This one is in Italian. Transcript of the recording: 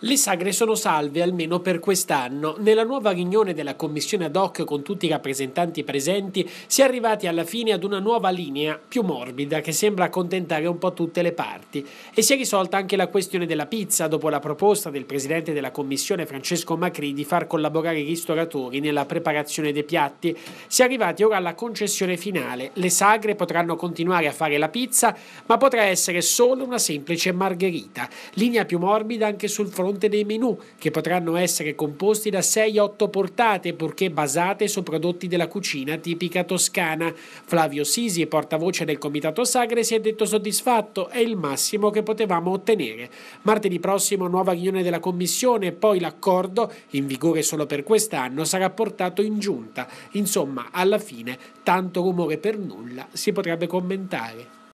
Le sagre sono salve almeno per quest'anno. Nella nuova riunione della commissione ad hoc con tutti i rappresentanti presenti si è arrivati alla fine ad una nuova linea più morbida che sembra accontentare un po' tutte le parti e si è risolta anche la questione della pizza dopo la proposta del presidente della commissione Francesco Macri di far collaborare i ristoratori nella preparazione dei piatti. Si è arrivati ora alla concessione finale. Le sagre potranno continuare a fare la pizza ma potrà essere solo una semplice margherita. Linea più morbida anche sul fronte fronte dei menu, che potranno essere composti da 6-8 portate, purché basate su prodotti della cucina tipica toscana. Flavio Sisi, portavoce del Comitato Sagre, si è detto soddisfatto, è il massimo che potevamo ottenere. Martedì prossimo nuova riunione della Commissione, poi l'accordo, in vigore solo per quest'anno, sarà portato in giunta. Insomma, alla fine, tanto rumore per nulla si potrebbe commentare.